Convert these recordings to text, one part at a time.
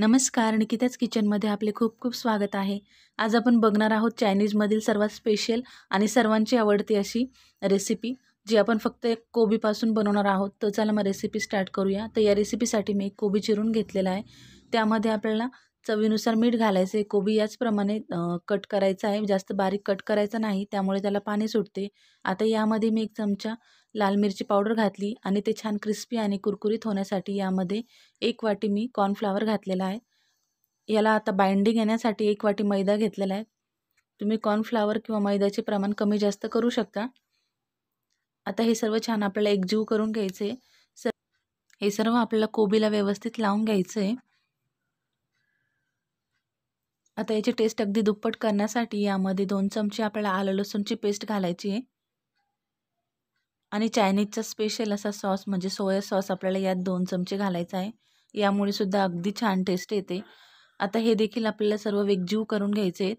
नमस्कार निकिताच किचनमध्ये आपले खूप खूप स्वागत आहे आज आपण बघणार आहोत चायनीजमधील सर्वात स्पेशल आणि सर्वांची आवडती अशी रेसिपी जी आपण फक्त एक कोबीपासून बनवणार आहोत तर चला मग रेसिपी स्टार्ट करूया तर या रेसिपीसाठी मी एक कोबी चिरून घेतलेला आहे त्यामध्ये आपल्याला चवीनुसार मीठ घालायचं आहे कोबी याचप्रमाणे कट करायचा आहे जास्त बारीक कट करायचा नाही त्यामुळे त्याला पाणी सुटते आता यामध्ये मी एक चमचा लाल मिरची पावडर घातली आणि ते छान क्रिस्पी आणि कुरकुरीत होण्यासाठी यामध्ये एक वाटी मी कॉर्नफ्लावर घातलेला आहे याला आता बाइंडिंग येण्यासाठी एक वाटी मैदा घेतलेला आहे तुम्ही कॉर्नफ्लावर किंवा मैद्याचे प्रमाण कमी जास्त करू शकता आता हे सर्व छान आपल्याला एकजीव करून घ्यायचे आहे हे सर्व आपल्याला कोबीला व्यवस्थित लावून घ्यायचं आहे आता याची टेस्ट अगदी दुप्पट करण्यासाठी यामध्ये दोन चमचे आपल्याला आलं लसूणची पेस्ट घालायची आहे आणि चायनीजचा स्पेशल असा सॉस म्हणजे सोया सॉस आपल्याला यात दोन चमचे घालायचा आहे यामुळे सुद्धा अगदी छान टेस्ट येते आता हे देखील आपल्याला सर्व वेगजीव करून घ्यायचे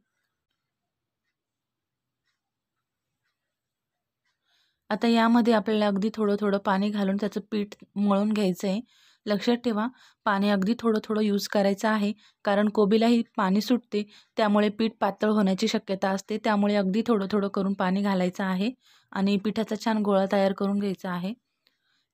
आता यामध्ये आपल्याला अगदी थोडं थोडं पाणी घालून त्याचं पीठ मळून घ्यायचं आहे लक्षात ठेवा पाणी अगदी थोडं थोडं यूज करायचं आहे कारण कोबीलाही पाणी सुटते त्यामुळे पीठ पातळ होण्याची शक्यता असते त्यामुळे अगदी थोडं थोडं करून पाणी घालायचं आहे आणि पिठाचा छान गोळा तयार करून घ्यायचा आहे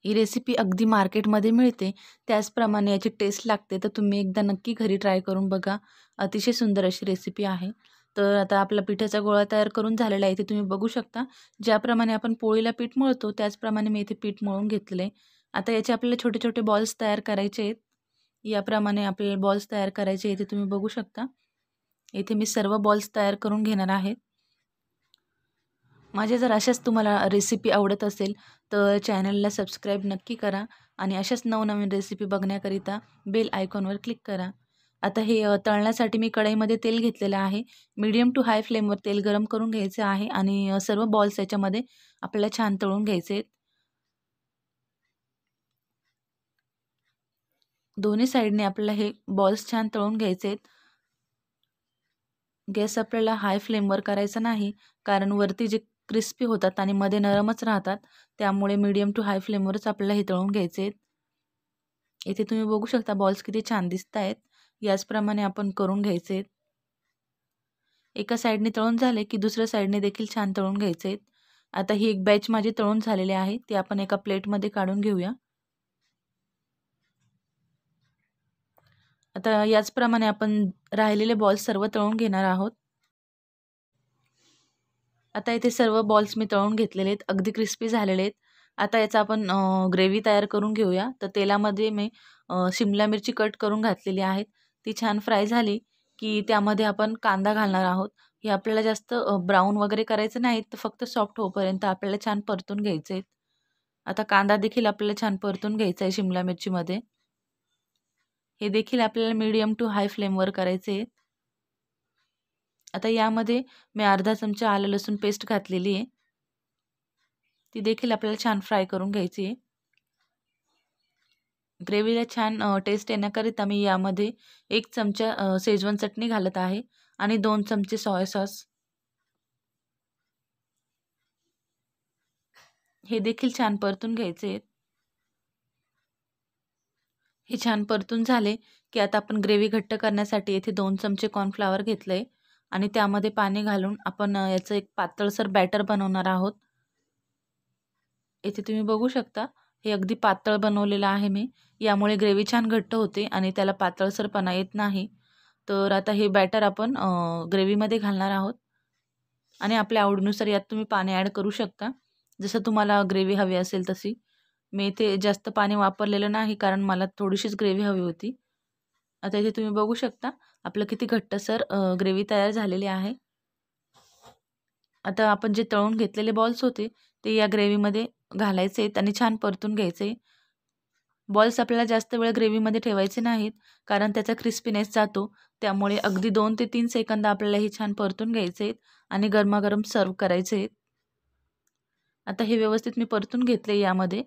ही रेसिपी अगदी मार्केटमध्ये मिळते त्याचप्रमाणे याची टेस्ट लागते तर तुम्ही एकदा नक्की घरी ट्राय करून बघा अतिशय सुंदर अशी रेसिपी आहे तर आता आपला पिठाचा गोळा तयार करून झालेला आहे ते तुम्ही बघू शकता ज्याप्रमाणे आपण पोळीला पीठ मळतो त्याचप्रमाणे मी इथे पीठ मळून घेतलं आहे आता याचे आपल्याला छोटे छोटे बॉल्स तयार करायचे आहेत याप्रमाणे आपल्याला बॉल्स तयार करायचे इथे तुम्ही बघू शकता इथे मी सर्व बॉल्स तयार करून घेणार आहेत माझ्या जर अशाच तुम्हाला रेसिपी आवडत असेल तर चॅनलला सबस्क्राईब नक्की करा आणि अशाच नवनवीन रेसिपी बघण्याकरिता बेल आयकॉनवर क्लिक करा आता हे तळण्यासाठी मी कढईमध्ये तेल घेतलेलं आहे मीडियम टू हाय फ्लेमवर तेल गरम करून घ्यायचं आहे आणि सर्व बॉल्स याच्यामध्ये आपल्याला छान तळून घ्यायचे आहेत दोन्ही साईडने आपल्याला हे बॉल्स छान तळून घ्यायचे आहेत गॅस आपल्याला हाय फ्लेमवर करायचा नाही कारण वरती जे क्रिस्पी होतात आणि मध्ये नरमच राहतात त्यामुळे मीडियम टू हाय फ्लेमवरच आपल्याला हे तळून घ्यायचे आहेत इथे तुम्ही बघू शकता बॉल्स किती छान दिसत आहेत याचप्रमाणे आपण करून घ्यायचे आहेत एका साईडने तळून झाले की दुसऱ्या साईडने देखील छान तळून घ्यायचे आहेत आता ही एक बॅच माझी तळून झालेली आहे ती आपण एका प्लेटमध्ये काढून घेऊया आता याचप्रमाणे आपण राहिलेले बॉल्स सर्व तळून घेणार आहोत आता इथे सर्व बॉल्स मी तळून घेतलेले आहेत अगदी क्रिस्पी झालेले आहेत आता याचा आपण ग्रेव्ही तयार करून घेऊया तर तेलामध्ये मी शिमला मिरची कट करून घातलेली आहेत ती छान फ्राय झाली की त्यामध्ये आपण कांदा घालणार आहोत हे आपल्याला जास्त ब्राऊन वगैरे करायचं नाही तर फक्त सॉफ्ट होईपर्यंत आपल्याला छान परतून घ्यायचे आहेत आता कांदा देखील आपल्याला छान परतून घ्यायचा आहे शिमला मिरचीमध्ये हे देखील आपल्याला मीडियम टू हाय फ्लेमवर करायचे आता यामध्ये मी अर्धा चमचा आलं लसूण पेस्ट घातलेली आहे ती देखील आपल्याला छान फ्राय करून घ्यायची आहे ग्रेव्हीला छान टेस्ट येण्याकरिता मी यामध्ये एक चमचा शेजवान चटणी घालत आहे आणि दोन चमचे सॉय सॉस हे देखील छान परतून घ्यायचे आहेत हे छान परतून झाले की आता आपण ग्रेव्ही घट्ट करण्यासाठी येथे दोन चमचे कॉर्नफ्लावर घेतलं आहे आणि त्यामध्ये पाणी घालून आपण याचं एक पातळसर बॅटर बनवणार आहोत येथे तुम्ही बघू शकता हे अगदी पातळ बनवलेलं आहे मी यामुळे ग्रेव्ही छान घट्ट होते आणि त्याला पातळसरपणा येत नाही तर आता हे बॅटर आपण ग्रेव्हीमध्ये घालणार आहोत आणि आपल्या आवडीनुसार यात तुम्ही पाणी ॲड करू शकता जसं तुम्हाला ग्रेव्ही हवी असेल तशी मी इथे जास्त पाणी वापरलेलं नाही कारण मला थोडीशीच ग्रेव्ही हवी होती आता इथे तुम्ही बघू शकता आपलं किती घट्टसर ग्रेव्ही तयार झालेली आहे आता आपण जे तळून घेतलेले बॉल्स होते ते या ग्रेव्हीमध्ये घालायचे आहेत आणि छान परतून घ्यायचे बॉल्स आपल्याला जास्त वेळ ग्रेव्हीमध्ये ठेवायचे नाहीत कारण त्याचा क्रिस्पीनेस जातो त्यामुळे अगदी दोन ते तीन सेकंद आपल्याला हे छान परतून घ्यायचे आहेत आणि गरमागरम सर्व करायचे आहेत आता हे व्यवस्थित मी परतून घेतले यामध्ये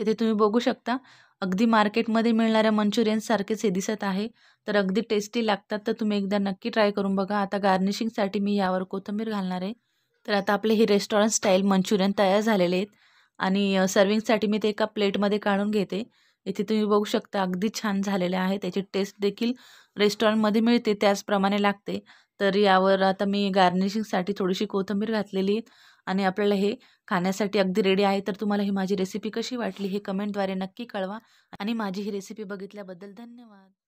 इथे तुम्ही बघू शकता अगदी मार्केटमध्ये मिळणाऱ्या मंचुरियनसारखेच हे दिसत आहे तर अगदी टेस्टी लागतात तर तुम्ही एकदा नक्की ट्राय करून बघा आता गार्निशिंगसाठी मी यावर कोथंबीर घालणार आहे तर आता आपले हे रेस्टॉरंट स्टाईल मंचुरियन तयार झालेले आहेत आणि सर्विंगसाठी मी ते एका प्लेटमध्ये काढून घेते इथे तुम्ही बघू शकता अगदी छान झालेले आहे त्याची टेस्ट देखील रेस्टॉरंटमध्ये मिळते त्याचप्रमाणे लागते तर यावर आता मी गार्निशिंगसाठी थोडीशी कोथिंबीर घातलेली आणि आपल्याला हे खाण्यासाठी अगदी रेडी आहे तर तुम्हाला ही माझी रेसिपी कशी वाटली हे कमेंटद्वारे नक्की कळवा आणि माझी ही रेसिपी बघितल्याबद्दल धन्यवाद